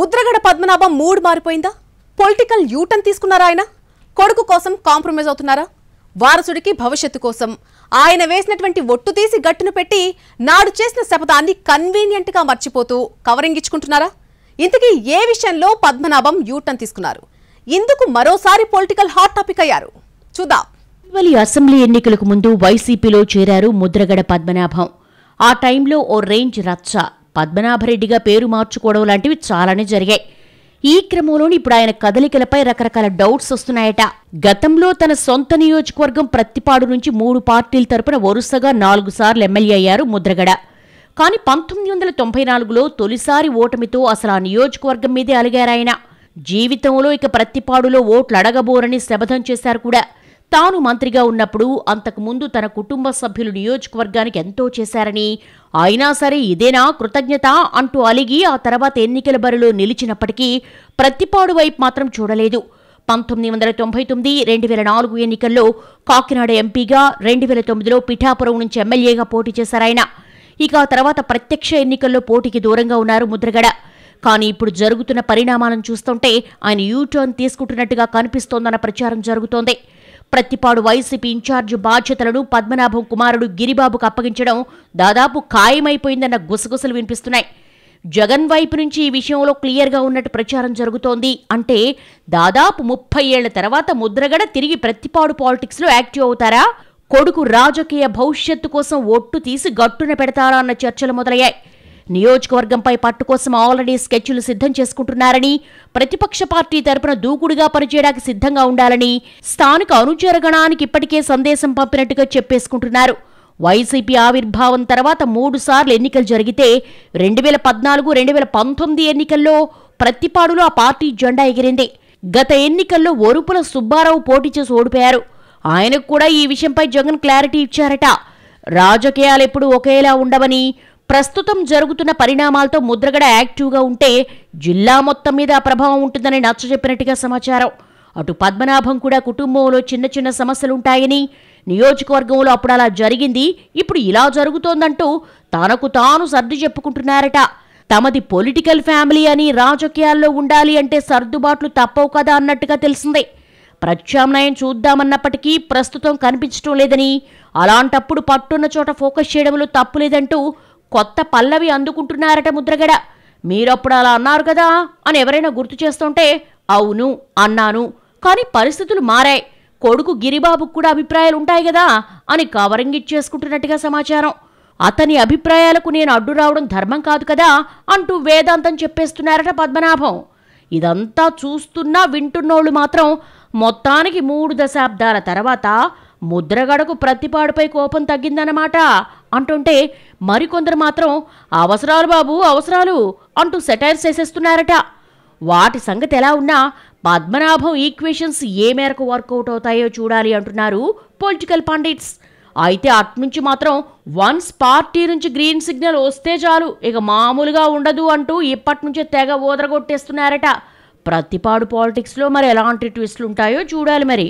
Mudragada Padmanabham mood మారిపోయిందా political U turn తీసుకున్నారా ఆయన కొడుకు కోసం కాంప్రమైజ్ అవుతున్నారా వారసుడికి భవిష్యత్తు కోసం ఆయన వేసినటువంటి ఒట్టు తీసి గట్టును పెట్టి నాడు చేసిన శపథాన్ని కన్వీనియంట్గా మర్చిపోతూ కవరింగ్ ఇచ్చుకుంటున్నారా ఇంతకీ ఏ విషయంలో పద్మనాభం యూటర్న్ తీసుకున్నారు ఇందుకు మరోసారి పొలిటికల్ హాట్ టాపిక్ అయ్యారు చూద్దాం ఇటీవలి అసెంబ్లీ ఎన్నికలకు ముందు వైసీపీలో చేరారు ముద్రగడ పద్మనాభం ఆ టైంలో ఓ రేంజ్ రచ్చ పద్మనాభరెడ్డిగా పేరు మార్చుకోవడం లాంటివి చాలానే జరిగాయి ఈ క్రమంలోని ఇప్పుడు ఆయన కదలికలపై రకరకాల డౌట్స్ వస్తున్నాయట గతంలో తన సొంత నియోజకవర్గం ప్రత్తిపాడు నుంచి మూడు పార్టీల తరపున వరుసగా నాలుగు సార్లు ఎమ్మెల్యే అయ్యారు ముద్రగడ కానీ పంతొమ్మిది వందల తొంభై నాలుగులో తొలిసారి ఓటమితో అసలు ఆ నియోజకవర్గం మీదే అలిగారాయన జీవితంలో ఇక ప్రత్తిపాడులో ఓట్లు అడగబోరని శపథం చేశారు కూడా తాను మంత్రిగా ఉన్నప్పుడు అంతకుముందు తన కుటుంబ సభ్యులు నియోజకవర్గానికి ఎంతో చేశారని అయినా సరే ఇదేనా కృతజ్ఞత అంటూ అలిగి ఆ తర్వాత ఎన్నికల బరిలో నిలిచినప్పటికీ ప్రతిపాడు వైపు మాత్రం చూడలేదు పంతొమ్మిది వందల తొంభై తొమ్మిది రెండు వేల నాలుగు ఎన్నికల్లో కాకినాడ ఎంపీగా రెండు వేల తొమ్మిదిలో పిఠాపురం నుంచి ఎమ్మెల్యేగా పోటీ చేశారాయన ఇక ఆ తర్వాత ప్రత్యక్ష ఎన్నికల్లో పోటీకి దూరంగా ఉన్నారు ముద్రగడ కానీ ఇప్పుడు జరుగుతున్న పరిణామాలను చూస్తుంటే ఆయన యూటర్న్ తీసుకుంటున్నట్టుగా కనిపిస్తోందన్న ప్రచారం జరుగుతోంది ప్రత్తిపాడు వైసీపీ ఇన్ఛార్జ్ బాధ్యతలను పద్మనాభం కుమారుడు గిరిబాబుకు అప్పగించడం దాదాపు ఖాయమైపోయిందన్న గుసగుసలు వినిపిస్తున్నాయి జగన్ వైపు నుంచి ఈ విషయంలో క్లియర్గా ఉన్నట్టు ప్రచారం జరుగుతోంది అంటే దాదాపు ముప్పై ఏళ్ల తర్వాత ముద్రగడ తిరిగి ప్రతిపాడు పాలిటిక్స్లో యాక్టివ్ అవుతారా కొడుకు రాజకీయ భవిష్యత్తు కోసం ఒట్టు తీసి గట్టున పెడతారా అన్న చర్చలు మొదలయ్యాయి నియోజకవర్గంపై పట్టు కోసం ఆల్రెడీ స్కెచ్లు సిద్ధం చేసుకుంటున్నారని ప్రతిపక్ష పార్టీ తరపున దూకుడుగా పనిచేయడానికి సిద్ధంగా ఉండాలని స్థానిక అనుచరగణానికి ఇప్పటికే సందేశం పంపినట్టుగా చెప్పేసుకుంటున్నారు వైసీపీ ఆవిర్భావం తర్వాత మూడుసార్లు ఎన్నికలు జరిగితే రెండు వేల పద్నాలుగు రెండు వేల పంతొమ్మిది ఎన్నికల్లో ప్రతిపాడులో ఆ పార్టీ జెండా ఎగిరింది గత ఎన్నికల్లో ఒరుపుల సుబ్బారావు పోటీ చేసి ఓడిపోయారు ఆయనకు కూడా ఈ విషయంపై జగన్ క్లారిటీ ఇచ్చారట రాజకీయాలు ఎప్పుడు ఒకేలా ఉండవని ప్రస్తుతం జరుగుతున్న పరిణామాలతో ముద్రగడ యాక్టివ్గా ఉంటే జిల్లా మొత్తం మీద ప్రభావం ఉంటుందని నచ్చజెప్పినట్టుగా సమాచారం అటు పద్మనాభం కూడా కుటుంబంలో చిన్న చిన్న సమస్యలుంటాయని నియోజకవర్గంలో అప్పుడు అలా జరిగింది ఇప్పుడు ఇలా జరుగుతోందంటూ తనకు తాను సర్ది చెప్పుకుంటున్నారట తమది పొలిటికల్ ఫ్యామిలీ అని రాజకీయాల్లో ఉండాలి అంటే సర్దుబాట్లు తప్పవు కదా అన్నట్టుగా తెలిసిందే ప్రత్యామ్నాయం చూద్దామన్నప్పటికీ ప్రస్తుతం కనిపించడం లేదని అలాంటప్పుడు పట్టున్న చోట ఫోకస్ చేయడంలో తప్పు లేదంటూ కొత్త పల్లవి అందుకుంటున్నారట ముద్రగడ మీరప్పుడు అలా అన్నారు కదా అని ఎవరైనా గుర్తు చేస్తుంటే అవును అన్నాను కానీ పరిస్థితులు మారాయి కొడుకు గిరిబాబుకు కూడా అభిప్రాయాలు ఉంటాయి కదా అని కవరింగ్ ఇచ్చేసుకుంటున్నట్టుగా సమాచారం అతని అభిప్రాయాలకు నేను అడ్డు రావడం ధర్మం కాదు కదా అంటూ వేదాంతం చెప్పేస్తున్నారట పద్మనాభం ఇదంతా చూస్తున్నా వింటున్నోళ్ళు మాత్రం మొత్తానికి మూడు దశాబ్దాల తర్వాత ముద్రగడకు ప్రతిపాడుపై కోపం తగ్గిందన్నమాట అంటుంటే మరికొందరు మాత్రం అవసరాలు బాబు అవసరాలు అంటూ సెటైర్స్ చేసేస్తున్నారట వాటి సంగతి ఎలా ఉన్నా పద్మనాభం ఈక్వేషన్స్ ఏ మేరకు వర్కౌట్ అవుతాయో చూడాలి అంటున్నారు పొలిటికల్ పండిట్స్ అయితే అట్నుంచి మాత్రం వన్స్ పార్టీ నుంచి గ్రీన్ సిగ్నల్ వస్తే చాలు ఇక మామూలుగా ఉండదు అంటూ ఇప్పటి నుంచే తెగ ఓదరగొట్టేస్తున్నారట ప్రతిపాడు పాలిటిక్స్లో మరి ఎలాంటి ట్విస్ట్లు ఉంటాయో చూడాలి మరి